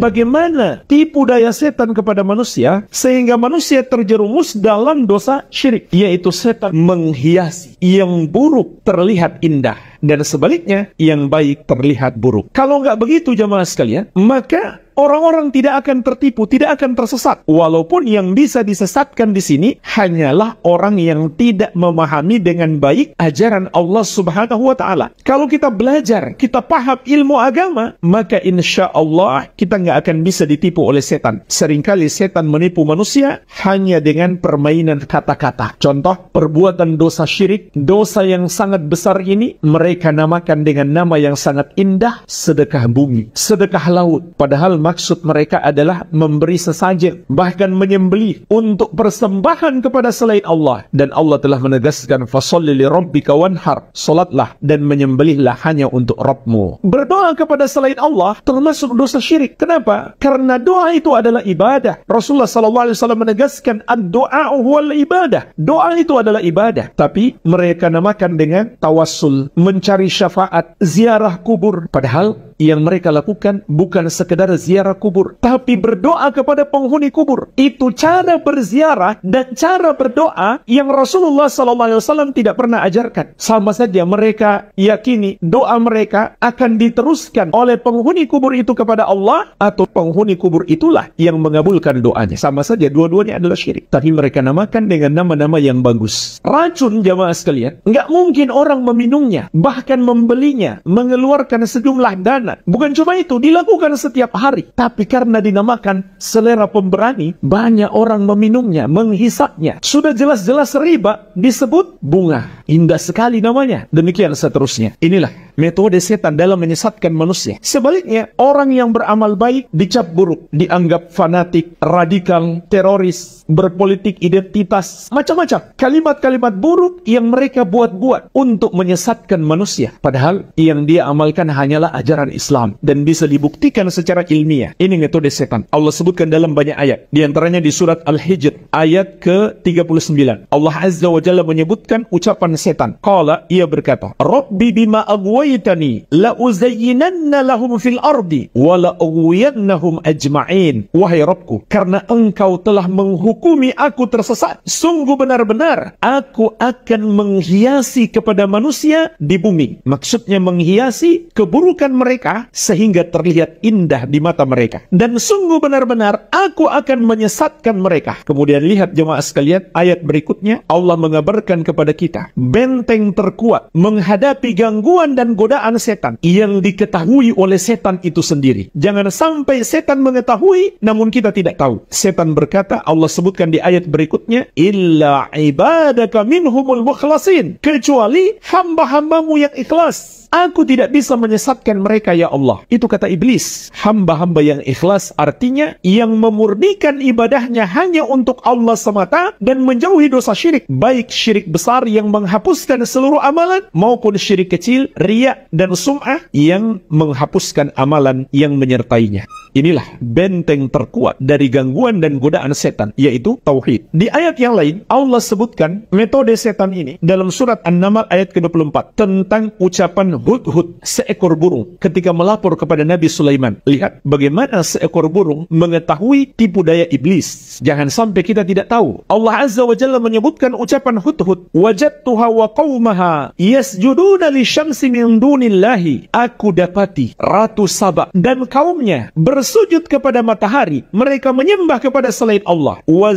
bagaimana tipu daya setan kepada manusia sehingga manusia terjerumus dalam dosa syirik yaitu setan menghiasi yang buruk terlihat indah dan sebaliknya yang baik terlihat buruk. Kalau nggak begitu jamaah sekalian, maka Orang-orang tidak akan tertipu, tidak akan tersesat. Walaupun yang bisa disesatkan di sini hanyalah orang yang tidak memahami dengan baik ajaran Allah Subhanahu wa taala. Kalau kita belajar, kita paham ilmu agama, maka insya Allah kita nggak akan bisa ditipu oleh setan. Seringkali setan menipu manusia hanya dengan permainan kata-kata. Contoh, perbuatan dosa syirik, dosa yang sangat besar ini mereka namakan dengan nama yang sangat indah, sedekah bumi, sedekah laut. Padahal maksud mereka adalah memberi sesajen, bahkan menyembelih untuk persembahan kepada selain Allah. Dan Allah telah menegaskan, Fasalli li rabbika wanhar, solatlah dan menyembelihlah hanya untuk Rabbmu. Berdoa kepada selain Allah termasuk dosa syirik. Kenapa? Karena doa itu adalah ibadah. Rasulullah SAW menegaskan, Ad-doa huwal ibadah. Doa itu adalah ibadah. Tapi mereka namakan dengan tawassul, mencari syafaat, ziarah kubur. Padahal yang mereka lakukan bukan sekedar ziarah kubur, tapi berdoa kepada penghuni kubur. Itu cara berziarah dan cara berdoa yang Rasulullah SAW tidak pernah ajarkan. Sama saja mereka yakini doa mereka akan diteruskan oleh penghuni kubur itu kepada Allah atau penghuni kubur itulah yang mengabulkan doanya. Sama saja dua-duanya adalah syirik. Tapi mereka namakan dengan nama-nama yang bagus. Racun jamaah sekalian, nggak mungkin orang meminumnya, bahkan membelinya, mengeluarkan sejumlah dana Bukan cuma itu, dilakukan setiap hari. Tapi karena dinamakan selera pemberani, banyak orang meminumnya, menghisapnya. Sudah jelas-jelas riba disebut bunga. Indah sekali namanya. Demikian seterusnya. Inilah metode setan dalam menyesatkan manusia. Sebaliknya, orang yang beramal baik dicap buruk, dianggap fanatik, radikal, teroris, berpolitik identitas, macam-macam. Kalimat-kalimat buruk yang mereka buat-buat untuk menyesatkan manusia. Padahal yang dia amalkan hanyalah ajaran Islam dan bisa dibuktikan secara ilmiah. Ini metode setan. Allah sebutkan dalam banyak ayat. Di antaranya di surat Al-Hijr ayat ke-39. Allah Azza wa Jalla menyebutkan ucapan setan. Kala ia berkata, "Rabbi bima aghwaytani la uzayyinanna lahum fil ardi wa la aghwiyannahum ajma'in." Wahai Rabbku, karena engkau telah menghukumi aku tersesat, sungguh benar-benar aku akan menghiasi kepada manusia di bumi. Maksudnya menghiasi keburukan mereka mereka sehingga terlihat indah di mata mereka. Dan sungguh benar-benar aku akan menyesatkan mereka. Kemudian lihat jemaah sekalian ayat berikutnya Allah mengabarkan kepada kita benteng terkuat menghadapi gangguan dan godaan setan yang diketahui oleh setan itu sendiri. Jangan sampai setan mengetahui namun kita tidak tahu. Setan berkata Allah sebutkan di ayat berikutnya illa ibadaka minhumul mukhlasin kecuali hamba-hambamu yang ikhlas Aku tidak bisa menyesatkan mereka ya Allah. Itu kata iblis. Hamba-hamba yang ikhlas artinya yang memurnikan ibadahnya hanya untuk Allah semata dan menjauhi dosa syirik. Baik syirik besar yang menghapuskan seluruh amalan maupun syirik kecil, riak dan sum'ah yang menghapuskan amalan yang menyertainya. Inilah benteng terkuat dari gangguan dan godaan setan, yaitu tauhid. Di ayat yang lain, Allah sebutkan metode setan ini dalam surat An-Naml ayat ke-24 tentang ucapan hudhud seekor burung ketika melapor kepada Nabi Sulaiman. Lihat bagaimana seekor burung mengetahui tipu daya iblis. Jangan sampai kita tidak tahu. Allah Azza wa Jalla menyebutkan ucapan hudhud, "Wajadtuha wa qaumaha yasjuduna li syamsi min dunillahi." Aku dapati Ratu Sabak dan kaumnya bersujud kepada matahari. Mereka menyembah kepada selain Allah. Wa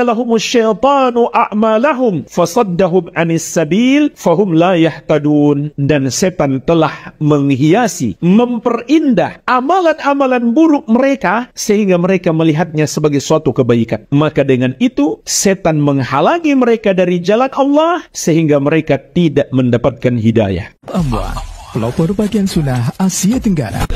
lahumus syaitanu a'malahum fasaddahum anis sabil fahum la yahtadun. Dan setan setan telah menghiasi, memperindah amalan-amalan buruk mereka sehingga mereka melihatnya sebagai suatu kebaikan. Maka dengan itu setan menghalangi mereka dari jalan Allah sehingga mereka tidak mendapatkan hidayah. Amwa, pelopor bagian sunnah Asia Tenggara.